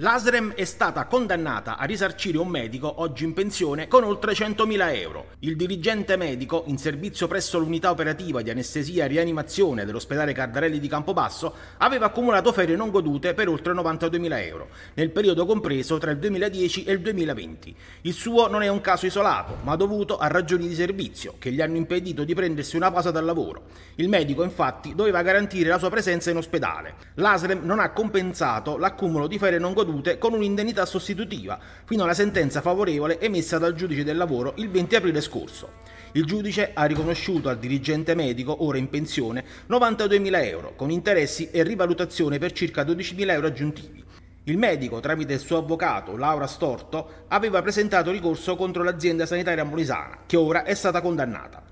L'Asrem è stata condannata a risarcire un medico oggi in pensione con oltre 100.000 euro. Il dirigente medico, in servizio presso l'unità operativa di anestesia e rianimazione dell'ospedale Cardarelli di Campobasso, aveva accumulato ferie non godute per oltre 92.000 euro, nel periodo compreso tra il 2010 e il 2020. Il suo non è un caso isolato, ma dovuto a ragioni di servizio che gli hanno impedito di prendersi una pausa dal lavoro. Il medico, infatti, doveva garantire la sua presenza in ospedale. L'Asrem non ha compensato l'accumulo di ferie non godute ricadute con un'indennità sostitutiva, fino alla sentenza favorevole emessa dal giudice del lavoro il 20 aprile scorso. Il giudice ha riconosciuto al dirigente medico, ora in pensione, 92.000 euro, con interessi e rivalutazione per circa 12.000 euro aggiuntivi. Il medico, tramite il suo avvocato Laura Storto, aveva presentato ricorso contro l'azienda sanitaria molisana, che ora è stata condannata.